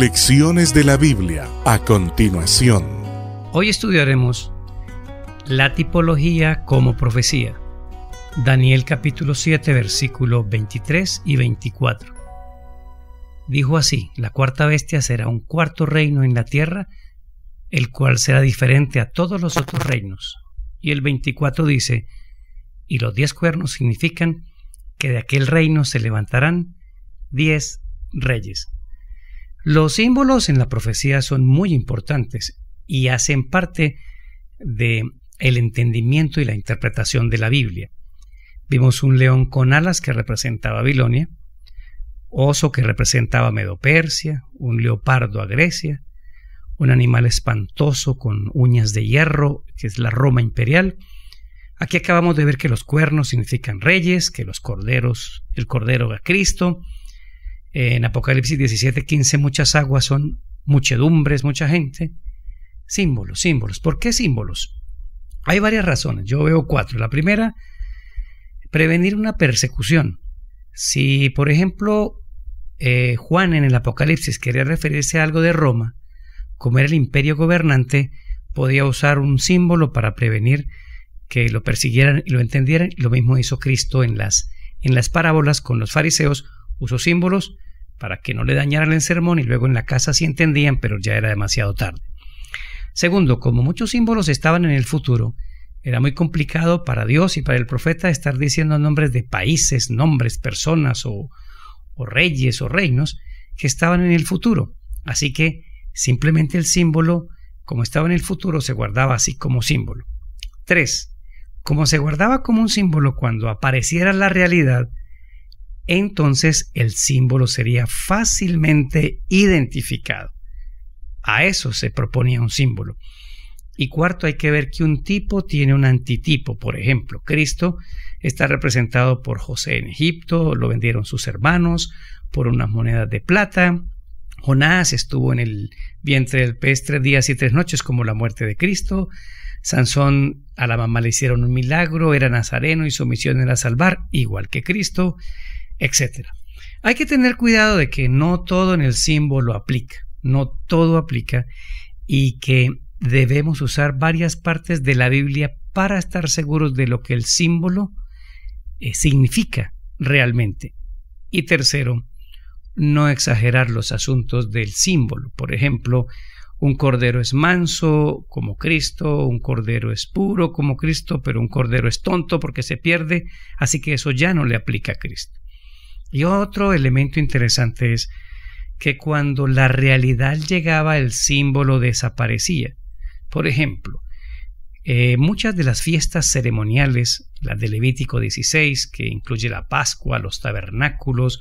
Lecciones de la Biblia a continuación. Hoy estudiaremos la tipología como profecía. Daniel capítulo 7 versículos 23 y 24. Dijo así, la cuarta bestia será un cuarto reino en la tierra, el cual será diferente a todos los otros reinos. Y el 24 dice, y los diez cuernos significan que de aquel reino se levantarán diez reyes. Los símbolos en la profecía son muy importantes y hacen parte de el entendimiento y la interpretación de la Biblia. Vimos un león con alas que representaba Babilonia, oso que representaba Medopersia, un leopardo a Grecia, un animal espantoso con uñas de hierro, que es la Roma imperial. Aquí acabamos de ver que los cuernos significan reyes, que los corderos, el cordero a Cristo, en Apocalipsis 17, 15, muchas aguas son muchedumbres, mucha gente. Símbolos, símbolos. ¿Por qué símbolos? Hay varias razones. Yo veo cuatro. La primera, prevenir una persecución. Si, por ejemplo, eh, Juan en el Apocalipsis quería referirse a algo de Roma, como era el imperio gobernante, podía usar un símbolo para prevenir que lo persiguieran y lo entendieran. Lo mismo hizo Cristo en las, en las parábolas con los fariseos, usó símbolos para que no le dañaran el sermón y luego en la casa sí entendían, pero ya era demasiado tarde. Segundo, como muchos símbolos estaban en el futuro, era muy complicado para Dios y para el profeta estar diciendo nombres de países, nombres, personas o, reyes o reinos que estaban en el futuro. Así que simplemente el símbolo, como estaba en el futuro, se guardaba así como símbolo. 3. Como se guardaba como un símbolo cuando apareciera la realidad, entonces el símbolo sería fácilmente identificado. A eso se proponía un símbolo. Y cuarto, hay que ver que un tipo tiene un antitipo. Por ejemplo, Cristo está representado por José en Egipto, lo vendieron sus hermanos por unas monedas de plata. Jonás estuvo en el vientre del pez tres días y tres noches como la muerte de Cristo. Sansón a la mamá le hicieron un milagro, era nazareno y su misión era salvar, igual que Cristo. Etcétera. Hay que tener cuidado de que no todo en el símbolo aplica, no todo aplica y que debemos usar varias partes de la Biblia para estar seguros de lo que el símbolo eh, significa realmente. Y tercero, no exagerar los asuntos del símbolo. Por ejemplo, un cordero es manso como Cristo, un cordero es puro como Cristo, pero un cordero es tonto porque se pierde, así que eso ya no le aplica a Cristo. Y otro elemento interesante es que cuando la realidad llegaba el símbolo desaparecía. Por ejemplo, eh, muchas de las fiestas ceremoniales, las de Levítico 16, que incluye la Pascua, los tabernáculos,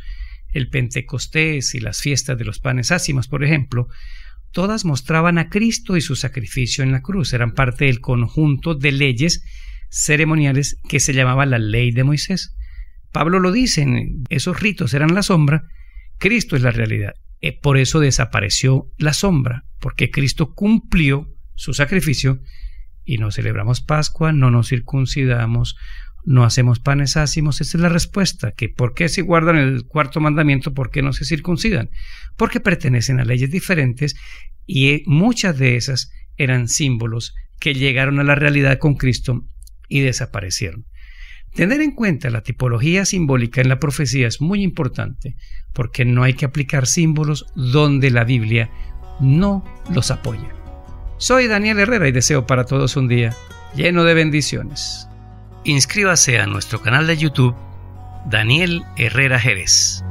el Pentecostés y las fiestas de los panes ácimas, por ejemplo, todas mostraban a Cristo y su sacrificio en la cruz, eran parte del conjunto de leyes ceremoniales que se llamaba la ley de Moisés. Pablo lo dice, esos ritos eran la sombra, Cristo es la realidad. Eh, por eso desapareció la sombra, porque Cristo cumplió su sacrificio y no celebramos Pascua, no nos circuncidamos, no hacemos panes ácimos. Esa es la respuesta, que ¿por qué se guardan el cuarto mandamiento? ¿Por qué no se circuncidan? Porque pertenecen a leyes diferentes y eh, muchas de esas eran símbolos que llegaron a la realidad con Cristo y desaparecieron. Tener en cuenta la tipología simbólica en la profecía es muy importante porque no hay que aplicar símbolos donde la Biblia no los apoya. Soy Daniel Herrera y deseo para todos un día lleno de bendiciones. Inscríbase a nuestro canal de YouTube Daniel Herrera Jerez.